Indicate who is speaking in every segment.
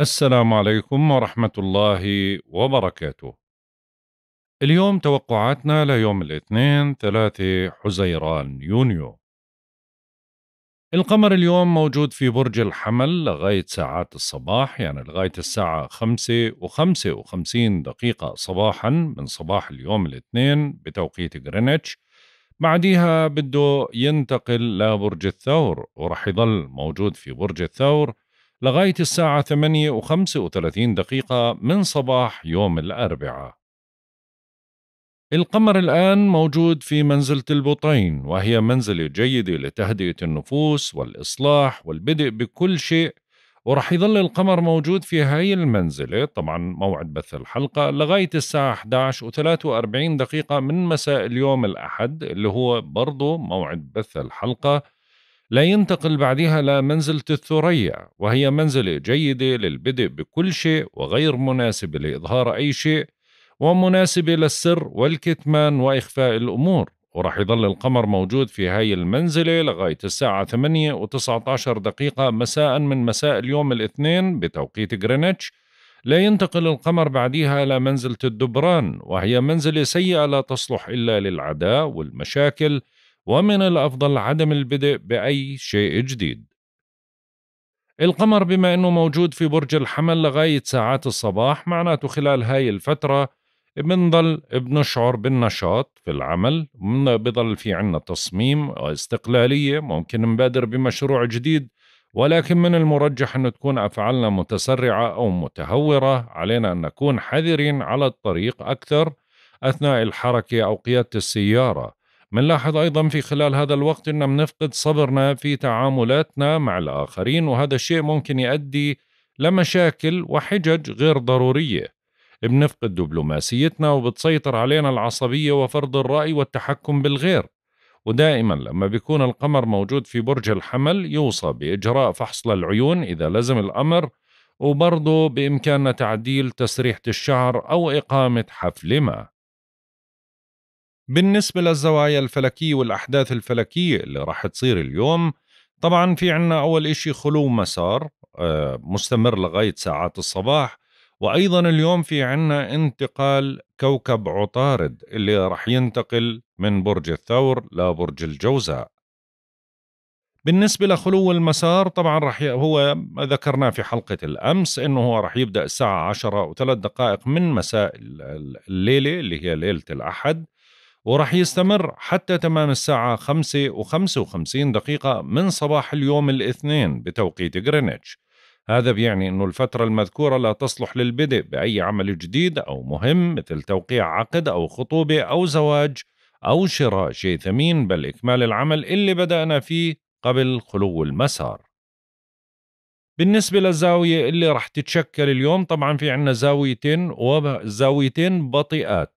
Speaker 1: السلام عليكم ورحمة الله وبركاته. اليوم توقعاتنا ليوم الاثنين ثلاثة حزيران يونيو. القمر اليوم موجود في برج الحمل لغاية ساعات الصباح يعني لغاية الساعة خمسة و وخمسين دقيقة صباحا من صباح اليوم الاثنين بتوقيت غرينتش بعديها بده ينتقل لبرج الثور ورح يضل موجود في برج الثور لغاية الساعة 8 و 35 دقيقة من صباح يوم الأربعاء القمر الآن موجود في منزلة البطين وهي منزلة جيدة لتهدئة النفوس والإصلاح والبدء بكل شيء ورح يظل القمر موجود في هاي المنزلة طبعا موعد بث الحلقة لغاية الساعة 11 و 43 دقيقة من مساء اليوم الأحد اللي هو برضه موعد بث الحلقة لا ينتقل بعدها لمنزلة الثريا وهي منزلة جيدة للبدء بكل شيء وغير مناسبة لإظهار أي شيء ومناسبة للسر والكتمان وإخفاء الأمور وراح يضل القمر موجود في هاي المنزلة لغاية الساعة 8 و 19 دقيقة مساء من مساء اليوم الاثنين بتوقيت غرينتش لا ينتقل القمر بعدها إلى منزلة الدبران وهي منزلة سيئة لا تصلح إلا للعداء والمشاكل ومن الأفضل عدم البدء بأي شيء جديد القمر بما أنه موجود في برج الحمل لغاية ساعات الصباح معناته خلال هاي الفترة بنضل بنشعر بالنشاط في العمل بضل في عنا تصميم استقلالية ممكن نبادر بمشروع جديد ولكن من المرجح أن تكون أفعالنا متسرعة أو متهورة علينا أن نكون حذرين على الطريق أكثر أثناء الحركة أو قيادة السيارة منلاحظ أيضا في خلال هذا الوقت أننا بنفقد صبرنا في تعاملاتنا مع الآخرين وهذا الشيء ممكن يؤدي لمشاكل وحجج غير ضرورية بنفقد دبلوماسيتنا وبتسيطر علينا العصبية وفرض الرأي والتحكم بالغير ودائما لما بيكون القمر موجود في برج الحمل يوصى بإجراء فحص للعيون إذا لزم الأمر وبرضه بإمكاننا تعديل تسريحة الشعر أو إقامة حفل ما بالنسبة للزوايا الفلكية والأحداث الفلكية اللي راح تصير اليوم طبعا في عنا أول إشي خلو مسار آه، مستمر لغاية ساعات الصباح وأيضا اليوم في عنا انتقال كوكب عطارد اللي راح ينتقل من برج الثور لبرج الجوزاء بالنسبة لخلو المسار طبعا رح ي... هو ذكرناه في حلقة الأمس أنه هو رح يبدأ الساعة 10 وثلاث دقائق من مساء الليلة اللي هي ليلة الأحد وراح يستمر حتى تمام الساعة 5 و55 دقيقة من صباح اليوم الاثنين بتوقيت غرينتش هذا بيعني أن الفترة المذكورة لا تصلح للبدء بأي عمل جديد أو مهم مثل توقيع عقد أو خطوبة أو زواج أو شراء شيء ثمين بل إكمال العمل اللي بدأنا فيه قبل خلو المسار بالنسبة للزاوية اللي رح تتشكل اليوم طبعا في عنا زاويتين وزاويتين بطيئات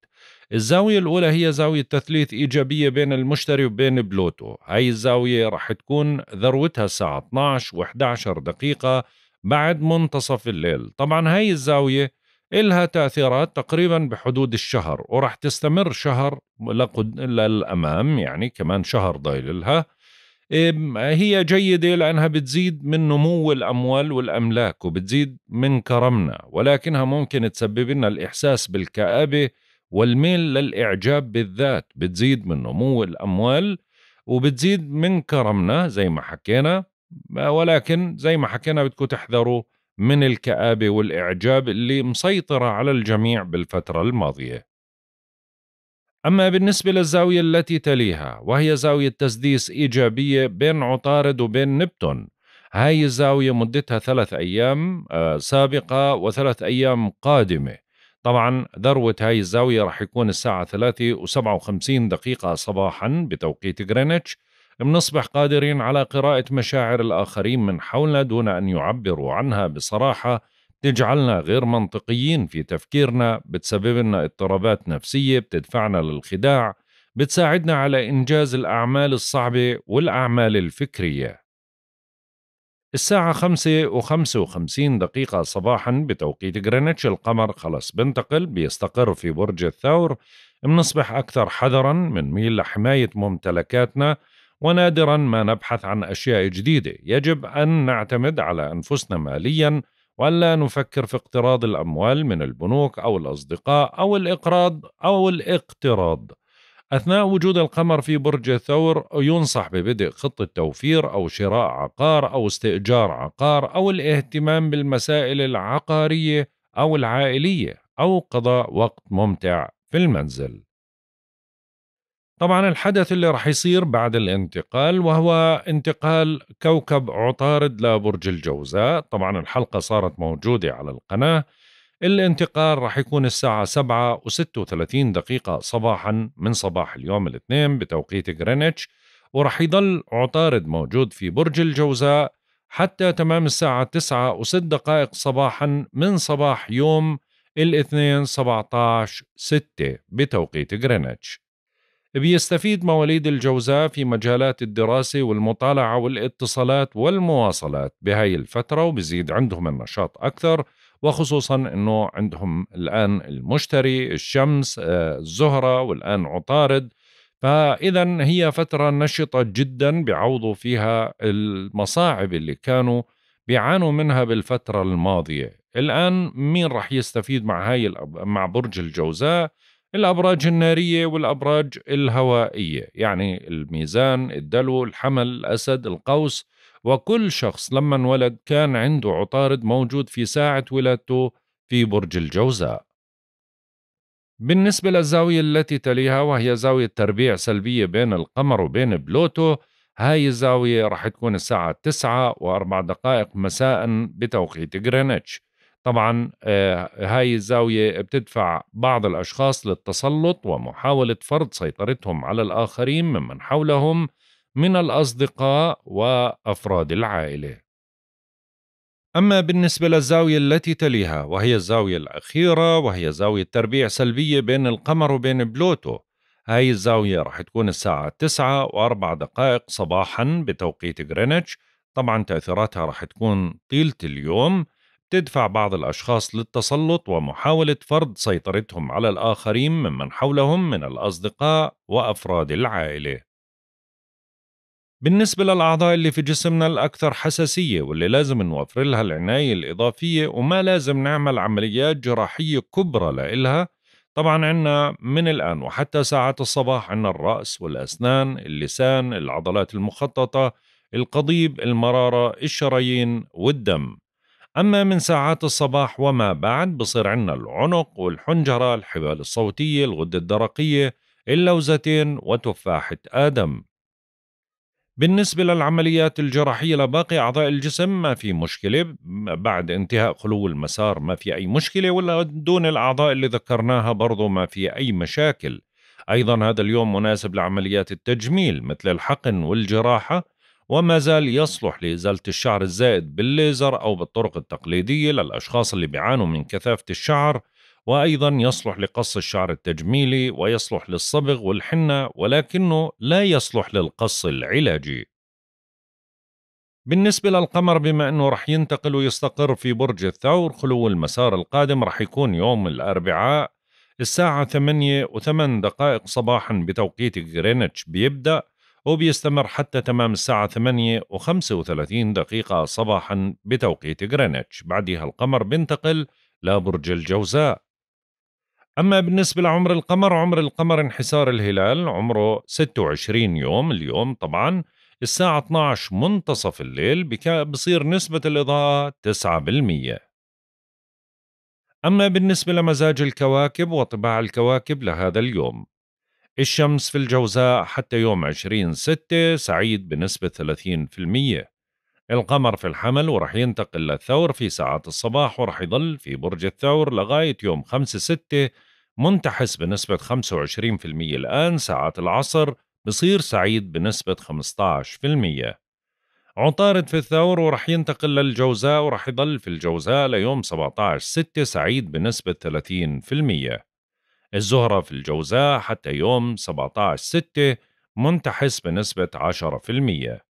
Speaker 1: الزاوية الأولى هي زاوية تثليث إيجابية بين المشتري وبين بلوتو هاي الزاوية رح تكون ذروتها الساعة 12 و11 دقيقة بعد منتصف الليل طبعا هاي الزاوية إلها تأثيرات تقريبا بحدود الشهر ورح تستمر شهر لقد... للأمام يعني كمان شهر ضايل لها هي جيدة لأنها بتزيد من نمو الأموال والأملاك وبتزيد من كرمنا ولكنها ممكن تسبب لنا الإحساس بالكآبة والميل للاعجاب بالذات بتزيد من نمو الاموال وبتزيد من كرمنا زي ما حكينا ولكن زي ما حكينا بدكم تحذروا من الكآبة والإعجاب اللي مسيطرة على الجميع بالفترة الماضية أما بالنسبة للزاوية التي تليها وهي زاوية تسديس إيجابية بين عطارد وبين نبتون هاي الزاوية مدتها ثلاث أيام آه، سابقة وثلاث أيام قادمة طبعا ذروة هاي الزاوية راح يكون الساعة 3 و57 دقيقة صباحا بتوقيت غرينتش بنصبح قادرين على قراءة مشاعر الآخرين من حولنا دون أن يعبروا عنها بصراحة تجعلنا غير منطقيين في تفكيرنا بتسبب لنا اضطرابات نفسية بتدفعنا للخداع بتساعدنا على إنجاز الأعمال الصعبة والأعمال الفكرية الساعة خمسة و وخمسين دقيقة صباحا بتوقيت غرينتش القمر خلص بنتقل بيستقر في برج الثور بنصبح أكثر حذرا من ميل لحماية ممتلكاتنا ونادرا ما نبحث عن أشياء جديدة يجب أن نعتمد على أنفسنا ماليا ولا نفكر في اقتراض الأموال من البنوك أو الأصدقاء أو الإقراض أو الاقتراض أثناء وجود القمر في برج الثور ينصح ببدء خطة توفير أو شراء عقار أو استئجار عقار أو الاهتمام بالمسائل العقارية أو العائلية أو قضاء وقت ممتع في المنزل. طبعا الحدث اللي راح يصير بعد الانتقال وهو انتقال كوكب عطارد لبرج الجوزاء، طبعا الحلقة صارت موجودة على القناة الانتقال رح يكون الساعة 7 و36 دقيقة صباحا من صباح اليوم الاثنين بتوقيت غرينتش ورح يضل عطارد موجود في برج الجوزاء حتى تمام الساعة 9 و6 دقائق صباحا من صباح يوم الاثنين 17 6 بتوقيت غرينتش بيستفيد مواليد الجوزاء في مجالات الدراسة والمطالعة والاتصالات والمواصلات بهاي الفترة وبزيد عندهم النشاط أكثر وخصوصا انه عندهم الان المشتري الشمس آه، الزهره والان عطارد فاذا هي فتره نشطه جدا بيعوضوا فيها المصاعب اللي كانوا بيعانوا منها بالفتره الماضيه الان مين راح يستفيد مع هاي مع برج الجوزاء الابراج الناريه والابراج الهوائيه يعني الميزان الدلو الحمل الاسد القوس وكل شخص لما انولد كان عنده عطارد موجود في ساعة ولادته في برج الجوزاء بالنسبة للزاوية التي تليها وهي زاوية تربيع سلبية بين القمر وبين بلوتو هاي الزاوية رح تكون الساعة 9 و4 دقائق مساء بتوقيت غرينتش طبعا آه، هاي الزاوية بتدفع بعض الأشخاص للتسلط ومحاولة فرض سيطرتهم على الآخرين ممن حولهم من الأصدقاء وأفراد العائلة. أما بالنسبة للزاوية التي تليها وهي الزاوية الأخيرة وهي زاوية تربيع سلبية بين القمر وبين بلوتو هاي الزاوية رح تكون الساعة 9 و4 دقائق صباحا بتوقيت غرينتش طبعا تأثيراتها رح تكون طيلة اليوم تدفع بعض الأشخاص للتسلط ومحاولة فرض سيطرتهم على الآخرين ممن حولهم من الأصدقاء وأفراد العائلة بالنسبة للأعضاء اللي في جسمنا الأكثر حساسية واللي لازم نوفر لها العناية الإضافية وما لازم نعمل عمليات جراحية كبرى لإلها طبعا عنا من الآن وحتى ساعة الصباح عنا الرأس والأسنان اللسان العضلات المخططة القضيب المرارة الشرايين والدم أما من ساعات الصباح وما بعد بصير عنا العنق والحنجرة الحبال الصوتية الغدة الدرقية اللوزتين وتفاحة آدم بالنسبة للعمليات الجراحية لباقي أعضاء الجسم ما في مشكلة بعد انتهاء خلو المسار ما في أي مشكلة ولا دون الأعضاء اللي ذكرناها برضو ما في أي مشاكل أيضا هذا اليوم مناسب لعمليات التجميل مثل الحقن والجراحة وما زال يصلح لإزالة الشعر الزائد بالليزر أو بالطرق التقليدية للأشخاص اللي بيعانوا من كثافة الشعر وأيضا يصلح لقص الشعر التجميلي ويصلح للصبغ والحنة ولكنه لا يصلح للقص العلاجي بالنسبة للقمر بما أنه رح ينتقل ويستقر في برج الثور خلو المسار القادم رح يكون يوم الأربعاء الساعة 8 و8 دقائق صباحا بتوقيت غرينتش بيبدأ وبيستمر حتى تمام الساعة 8 و35 دقيقة صباحا بتوقيت غرينتش بعدها القمر بينتقل لبرج الجوزاء أما بالنسبة لعمر القمر عمر القمر انحسار الهلال عمره 26 يوم اليوم طبعا الساعة 12 منتصف الليل بصير نسبة الإضاءة 9% أما بالنسبة لمزاج الكواكب وطباع الكواكب لهذا اليوم الشمس في الجوزاء حتى يوم 20 ستة سعيد بنسبة 30% القمر في الحمل وراح ينتقل للثور في ساعات الصباح وراح يضل في برج الثور لغاية يوم 5 6 منتحس بنسبة 25% الآن ساعات العصر بصير سعيد بنسبة 15% عطارد في الثور وراح ينتقل للجوزاء وراح يضل في الجوزاء ليوم 17 6 سعيد بنسبة 30% الزهرة في الجوزاء حتى يوم 17 6 منتحس بنسبة 10%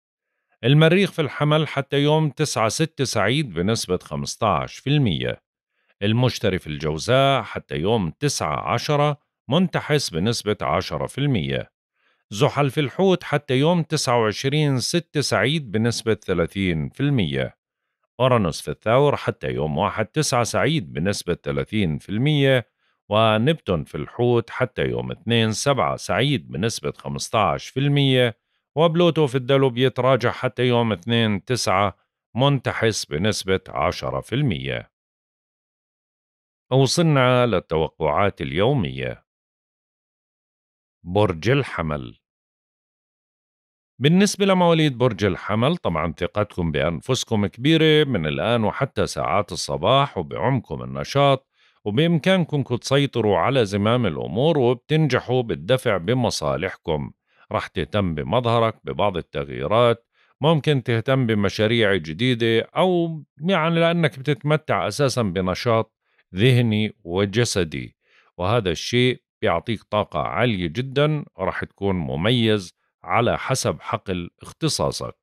Speaker 1: المريخ في الحمل حتى يوم 9 6 سعيد بنسبة 15% المشتري في الجوزاء حتى يوم 9 10 منتحس بنسبة 10% زحل في الحوت حتى يوم 29 6 سعيد بنسبة 30% أورانوس في الثور حتى يوم 1 9 سعيد بنسبة 30% ونبتون في الحوت حتى يوم 2 7 سعيد بنسبة 15% وبلوتو في الدلو بيتراجع حتى يوم 2 9 منتحس بنسبة 10% وصلنا للتوقعات اليومية برج الحمل بالنسبة لمواليد برج الحمل طبعا ثقتكم بأنفسكم كبيرة من الآن وحتى ساعات الصباح وبعمكم النشاط وبإمكانكم تسيطروا على زمام الأمور وبتنجحوا بالدفع بمصالحكم رح تهتم بمظهرك ببعض التغييرات ممكن تهتم بمشاريع جديدة أو يعني لأنك بتتمتع أساسا بنشاط ذهني وجسدي وهذا الشيء بيعطيك طاقة عالية جدا ورح تكون مميز على حسب حقل اختصاصك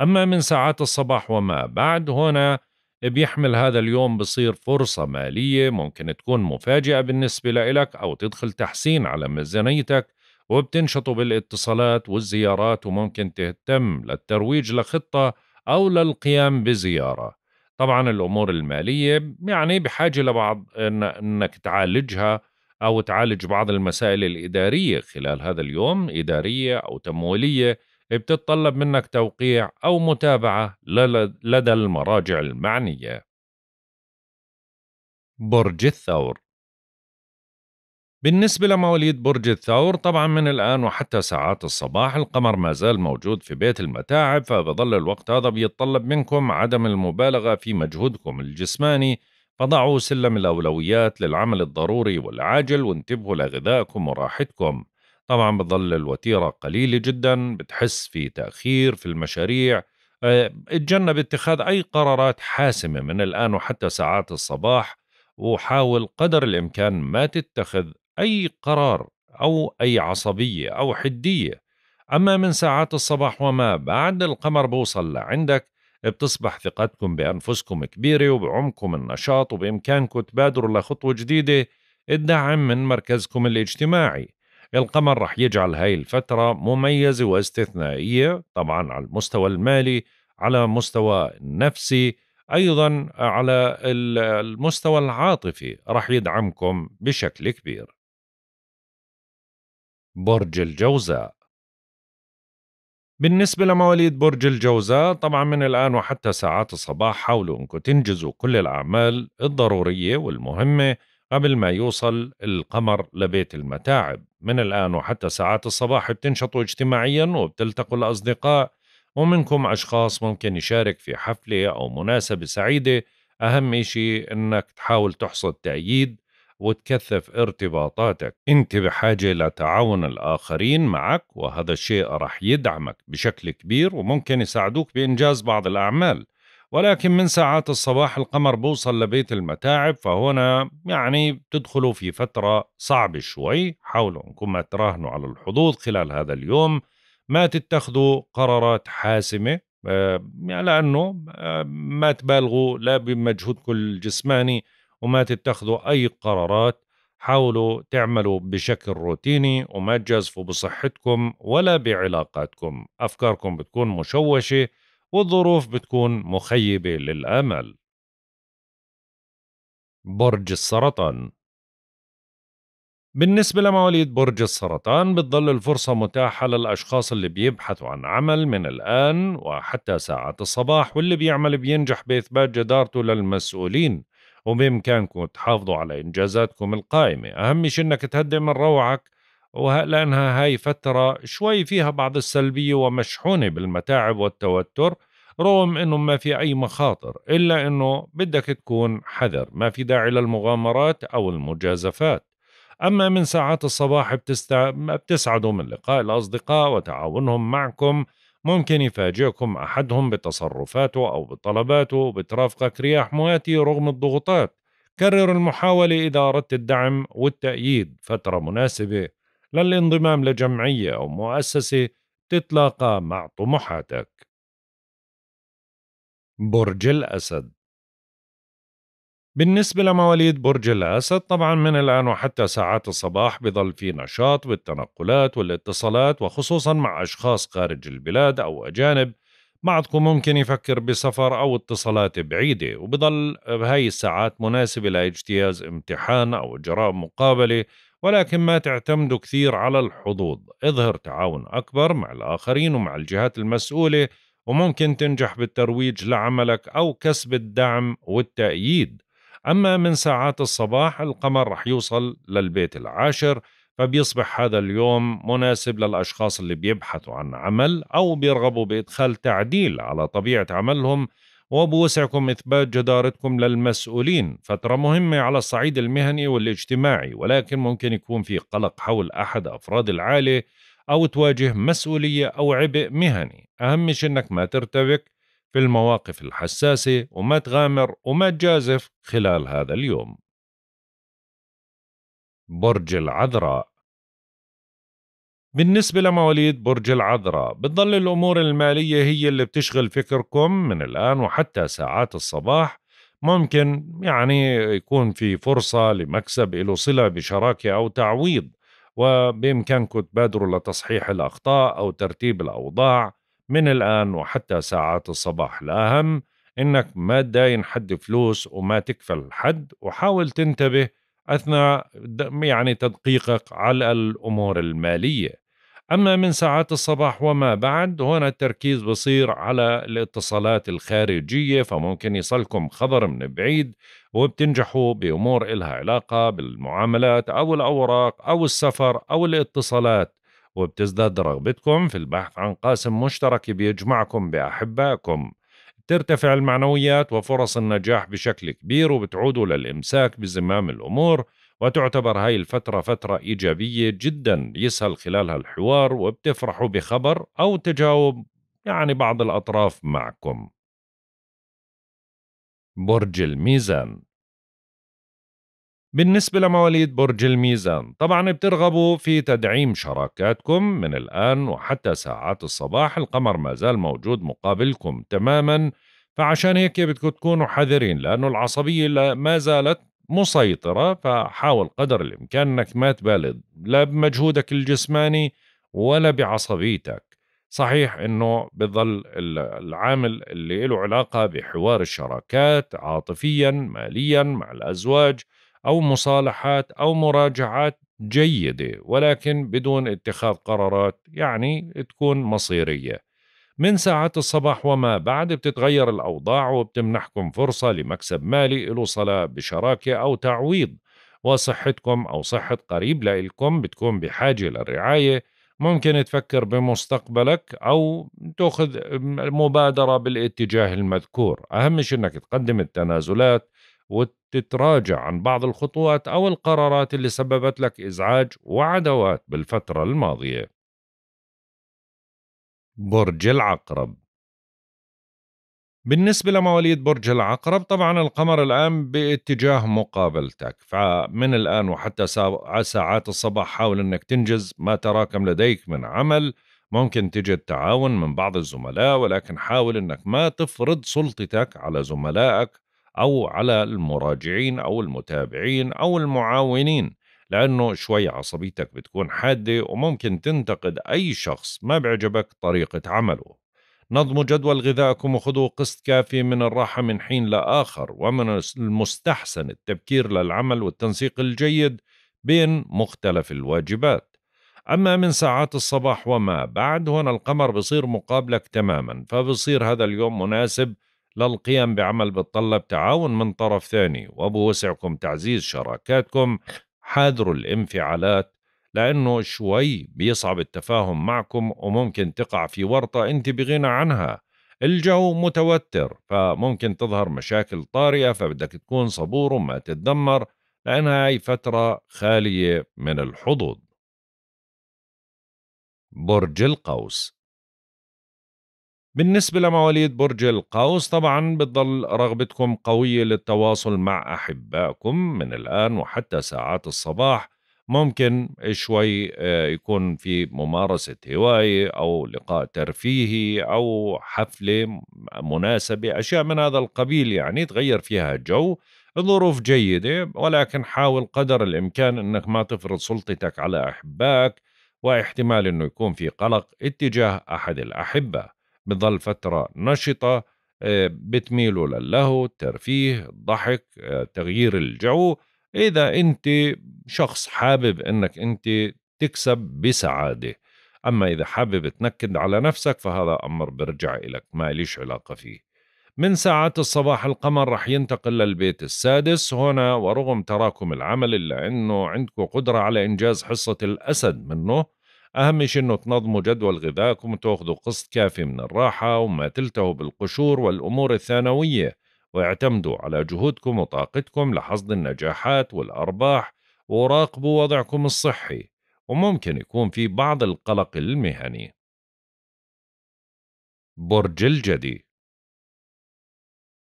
Speaker 1: أما من ساعات الصباح وما بعد هنا بيحمل هذا اليوم بصير فرصة مالية ممكن تكون مفاجئة بالنسبة لإلك أو تدخل تحسين على ميزانيتك وبتنشطوا بالاتصالات والزيارات وممكن تهتم للترويج لخطة أو للقيام بزيارة طبعا الأمور المالية يعني بحاجة لبعض إن أنك تعالجها أو تعالج بعض المسائل الإدارية خلال هذا اليوم إدارية أو تمويلية بتتطلب منك توقيع أو متابعة لدى المراجع المعنية برج الثور بالنسبة لمواليد برج الثور طبعا من الآن وحتى ساعات الصباح القمر ما زال موجود في بيت المتاعب فبظل الوقت هذا بيتطلب منكم عدم المبالغة في مجهودكم الجسماني فضعوا سلم الأولويات للعمل الضروري والعاجل وانتبهوا لغذائكم وراحتكم طبعا بظل الوتيرة قليلة جدا بتحس في تأخير في المشاريع آه، اتجنب اتخاذ أي قرارات حاسمة من الآن وحتى ساعات الصباح وحاول قدر الإمكان ما تتخذ أي قرار أو أي عصبية أو حدية أما من ساعات الصباح وما بعد القمر بوصل لعندك بتصبح ثقتكم بأنفسكم كبيرة وبعمقكم النشاط وبإمكانكم تبادروا لخطوة جديدة الدعم من مركزكم الاجتماعي القمر رح يجعل هاي الفترة مميزة واستثنائية طبعا على المستوى المالي على مستوى النفسي أيضا على المستوى العاطفي رح يدعمكم بشكل كبير برج الجوزاء بالنسبة لمواليد برج الجوزاء طبعا من الآن وحتى ساعات الصباح حاولوا أنكم تنجزوا كل الأعمال الضرورية والمهمة قبل ما يوصل القمر لبيت المتاعب من الآن وحتى ساعات الصباح بتنشطوا اجتماعيا وبتلتقوا الأصدقاء ومنكم أشخاص ممكن يشارك في حفلة أو مناسبة سعيدة أهم شيء أنك تحاول تحصد تأييد وتكثف ارتباطاتك انت بحاجة لتعاون الآخرين معك وهذا الشيء رح يدعمك بشكل كبير وممكن يساعدوك بإنجاز بعض الأعمال ولكن من ساعات الصباح القمر بوصل لبيت المتاعب فهنا يعني بتدخلوا في فترة صعبة شوي حاولوا أنكم ما تراهنوا على الحظوظ خلال هذا اليوم ما تتخذوا قرارات حاسمة آه، لأنه آه، ما تبالغوا لا بمجهودكم الجسماني وما تتخذوا أي قرارات حاولوا تعملوا بشكل روتيني وما تجازفوا بصحتكم ولا بعلاقاتكم أفكاركم بتكون مشوشة والظروف بتكون مخيبة للآمال برج السرطان بالنسبة لمواليد برج السرطان بتضل الفرصة متاحة للأشخاص اللي بيبحثوا عن عمل من الآن وحتى ساعات الصباح واللي بيعمل بينجح بإثبات جدارته للمسؤولين وبإمكانكم تحافظوا على إنجازاتكم القائمة أهم شيء إنك تهدئ من روعك لأنها هاي فترة شوي فيها بعض السلبية ومشحونة بالمتاعب والتوتر رغم انه ما في اي مخاطر الا انه بدك تكون حذر ما في داعي للمغامرات او المجازفات اما من ساعات الصباح بتست... بتسعدوا من لقاء الاصدقاء وتعاونهم معكم ممكن يفاجئكم أحدهم بتصرفاته أو بطلباته بترافقك رياح مواتية رغم الضغوطات كرر المحاولة إذا أردت الدعم والتأييد فترة مناسبة للانضمام لجمعية أو مؤسسة تتلاقى مع طموحاتك برج الأسد بالنسبة لمواليد برج الأسد طبعا من الآن وحتى ساعات الصباح بظل في نشاط بالتنقلات والاتصالات وخصوصا مع أشخاص خارج البلاد أو أجانب بعضكم ممكن يفكر بسفر أو اتصالات بعيدة وبظل بهاي الساعات مناسبة لاجتياز امتحان أو إجراء مقابلة ولكن ما تعتمدوا كثير على الحظوظ اظهر تعاون أكبر مع الآخرين ومع الجهات المسؤولة وممكن تنجح بالترويج لعملك أو كسب الدعم والتأييد أما من ساعات الصباح القمر رح يوصل للبيت العاشر فبيصبح هذا اليوم مناسب للأشخاص اللي بيبحثوا عن عمل أو بيرغبوا بإدخال تعديل على طبيعة عملهم وبوسعكم إثبات جدارتكم للمسؤولين فترة مهمة على الصعيد المهني والاجتماعي ولكن ممكن يكون في قلق حول أحد أفراد العائلة أو تواجه مسؤولية أو عبء مهني أهم شيء أنك ما ترتبك في المواقف الحساسة وما تغامر وما تجازف خلال هذا اليوم برج العذراء بالنسبة لمواليد برج العذراء بتضل الأمور المالية هي اللي بتشغل فكركم من الآن وحتى ساعات الصباح ممكن يعني يكون في فرصة لمكسب له صلة بشراكة أو تعويض وبإمكانكم تبادروا لتصحيح الأخطاء أو ترتيب الأوضاع من الآن وحتى ساعات الصباح الأهم إنك ما تداين حد فلوس وما تكفل حد وحاول تنتبه أثناء يعني تدقيقك على الأمور المالية أما من ساعات الصباح وما بعد هنا التركيز بصير على الاتصالات الخارجية فممكن يصلكم خبر من بعيد وبتنجحوا بأمور إلها علاقة بالمعاملات أو الأوراق أو السفر أو الاتصالات وبتزداد رغبتكم في البحث عن قاسم مشترك بيجمعكم بأحبائكم ترتفع المعنويات وفرص النجاح بشكل كبير وبتعودوا للإمساك بزمام الأمور وتعتبر هاي الفترة فترة إيجابية جدا يسهل خلالها الحوار وبتفرحوا بخبر أو تجاوب يعني بعض الأطراف معكم برج الميزان بالنسبة لمواليد برج الميزان طبعا بترغبوا في تدعيم شراكاتكم من الآن وحتى ساعات الصباح القمر ما زال موجود مقابلكم تماما فعشان هيك بدكم تكونوا حذرين لأنه العصبية ما زالت مسيطرة فحاول قدر الإمكان أنك ما تبالد لا بمجهودك الجسماني ولا بعصبيتك صحيح أنه بظل العامل اللي له علاقة بحوار الشراكات عاطفيا ماليا مع الأزواج او مصالحات او مراجعات جيده ولكن بدون اتخاذ قرارات يعني تكون مصيريه من ساعات الصباح وما بعد بتتغير الأوضاع وبتمنحكم فرصة لمكسب مالي له صلاة بشراكة أو تعويض وصحتكم أو صحة قريب لإلكم بتكون بحاجة للرعاية ممكن تفكر بمستقبلك أو تأخذ مبادرة بالاتجاه المذكور أهم شيء أنك تقدم التنازلات وتتراجع عن بعض الخطوات أو القرارات اللي سببت لك إزعاج وعدوات بالفترة الماضية برج العقرب بالنسبة لمواليد برج العقرب طبعا القمر الآن باتجاه مقابلتك فمن الآن وحتى ساعات الصباح حاول أنك تنجز ما تراكم لديك من عمل ممكن تجد تعاون من بعض الزملاء ولكن حاول أنك ما تفرض سلطتك على زملائك أو على المراجعين أو المتابعين أو المعاونين لأنه شوي عصبيتك بتكون حادة وممكن تنتقد أي شخص ما بيعجبك طريقة عمله نظموا جدول غذائكم وخذوا قسط كافي من الراحة من حين لآخر ومن المستحسن التبكير للعمل والتنسيق الجيد بين مختلف الواجبات أما من ساعات الصباح وما بعد هنا القمر بصير مقابلك تماما فبصير هذا اليوم مناسب للقيام بعمل بتطلب تعاون من طرف ثاني وبوسعكم تعزيز شراكاتكم حاذروا الانفعالات لأنه شوي بيصعب التفاهم معكم وممكن تقع في ورطة أنت بغنى عنها الجو متوتر فممكن تظهر مشاكل طارئة فبدك تكون صبور وما تتدمر لأنها هي فترة خالية من الحظوظ برج القوس بالنسبة لمواليد برج القوس طبعا بتضل رغبتكم قوية للتواصل مع أحبائكم من الآن وحتى ساعات الصباح ممكن شوي آه، يكون في ممارسة هواية أو لقاء ترفيهي أو حفلة مناسبة أشياء من هذا القبيل يعني تغير فيها الجو الظروف جيدة ولكن حاول قدر الإمكان أنك ما تفرض سلطتك على أحبائك واحتمال أنه يكون في قلق اتجاه أحد الأحبة بضل فترة نشطة آه، بتميلوا للهو الترفيه الضحك آه، تغيير الجو إذا أنت شخص حابب أنك أنت تكسب بسعادة أما إذا حابب تنكد على نفسك فهذا أمر برجع إلك ما ليش علاقة فيه من ساعات الصباح القمر رح ينتقل للبيت السادس هنا ورغم تراكم العمل إلا أنه عندكم قدرة على إنجاز حصة الأسد منه أهم شيء إنه تنظموا جدول غذائكم وتاخذوا قسط كافي من الراحة وما تلتهوا بالقشور والأمور الثانوية واعتمدوا على جهودكم وطاقتكم لحصد النجاحات والأرباح وراقبوا وضعكم الصحي وممكن يكون في بعض القلق المهني برج الجدي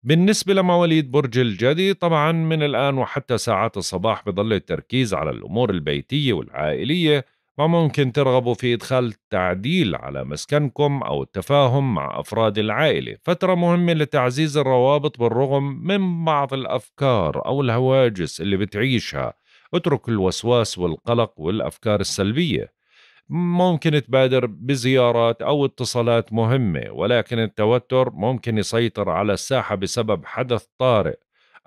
Speaker 1: بالنسبة لمواليد برج الجدي طبعا من الآن وحتى ساعات الصباح بضل التركيز على الأمور البيتية والعائلية فممكن ترغبوا في إدخال تعديل على مسكنكم أو التفاهم مع أفراد العائلة فترة مهمة لتعزيز الروابط بالرغم من بعض الأفكار أو الهواجس اللي بتعيشها اترك الوسواس والقلق والأفكار السلبية ممكن تبادر بزيارات أو اتصالات مهمة ولكن التوتر ممكن يسيطر على الساحة بسبب حدث طارئ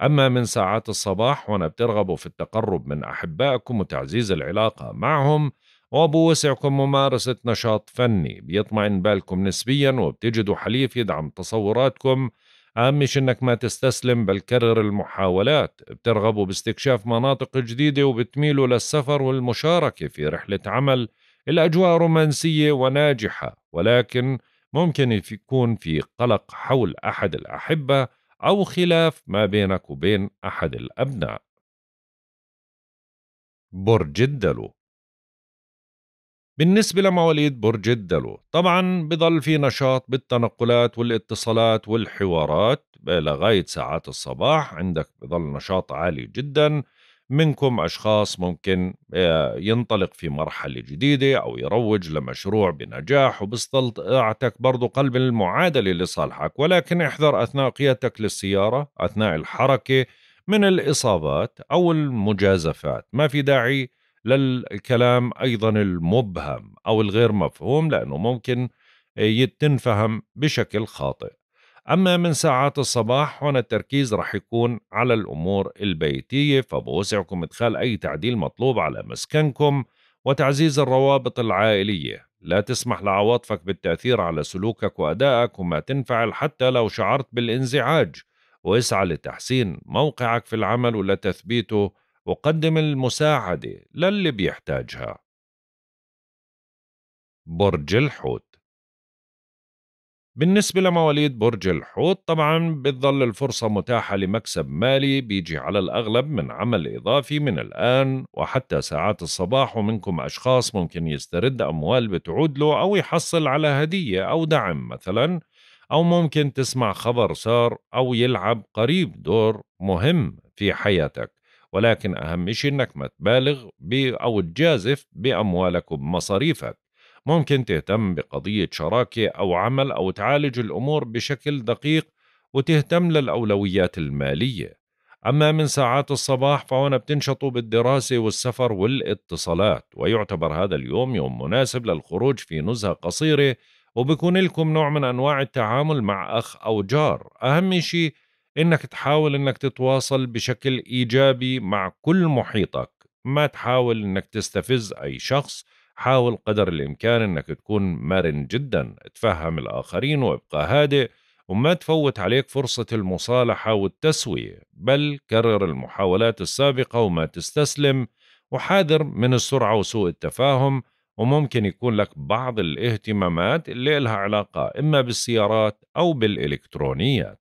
Speaker 1: أما من ساعات الصباح وأنا بترغبوا في التقرب من أحبائكم وتعزيز العلاقة معهم وبوسعكم ممارسة نشاط فني بيطمئن بالكم نسبيا وبتجدوا حليف يدعم تصوراتكم أهم مش إنك ما تستسلم بل كرر المحاولات بترغبوا باستكشاف مناطق جديدة وبتميلوا للسفر والمشاركة في رحلة عمل الأجواء رومانسية وناجحة ولكن ممكن يكون في قلق حول أحد الأحبة أو خلاف ما بينك وبين أحد الأبناء برج الدلو بالنسبة لمواليد برج الدلو طبعا بضل في نشاط بالتنقلات والاتصالات والحوارات لغاية ساعات الصباح عندك بضل نشاط عالي جدا منكم أشخاص ممكن آه، ينطلق في مرحلة جديدة أو يروج لمشروع بنجاح وباستطاعتك برضو قلب المعادلة لصالحك ولكن احذر أثناء قيادتك للسيارة أثناء الحركة من الإصابات أو المجازفات ما في داعي للكلام أيضا المبهم أو الغير مفهوم لأنه ممكن تنفهم بشكل خاطئ أما من ساعات الصباح هنا التركيز رح يكون على الأمور البيتية فبوسعكم إدخال أي تعديل مطلوب على مسكنكم وتعزيز الروابط العائلية لا تسمح لعواطفك بالتأثير على سلوكك وأدائك وما تنفعل حتى لو شعرت بالانزعاج واسعى لتحسين موقعك في العمل ولتثبيته وقدم المساعدة للي بيحتاجها برج الحوت بالنسبة لمواليد برج الحوت طبعا بتظل الفرصة متاحة لمكسب مالي بيجي على الأغلب من عمل إضافي من الآن وحتى ساعات الصباح ومنكم أشخاص ممكن يسترد أموال بتعود له أو يحصل على هدية أو دعم مثلا أو ممكن تسمع خبر سار أو يلعب قريب دور مهم في حياتك ولكن أهم شيء أنك ما تبالغ أو تجازف بأموالك وبمصاريفك ممكن تهتم بقضية شراكة أو عمل أو تعالج الأمور بشكل دقيق وتهتم للأولويات المالية أما من ساعات الصباح فهنا بتنشطوا بالدراسة والسفر والاتصالات ويعتبر هذا اليوم يوم مناسب للخروج في نزهة قصيرة وبكون لكم نوع من أنواع التعامل مع أخ أو جار أهم شيء انك تحاول انك تتواصل بشكل ايجابي مع كل محيطك ما تحاول انك تستفز اي شخص حاول قدر الامكان انك تكون مرن جدا تفهم الاخرين وابقى هادئ وما تفوت عليك فرصة المصالحة والتسوية بل كرر المحاولات السابقة وما تستسلم وحاذر من السرعة وسوء التفاهم وممكن يكون لك بعض الاهتمامات اللي لها علاقة إما بالسيارات أو بالإلكترونيات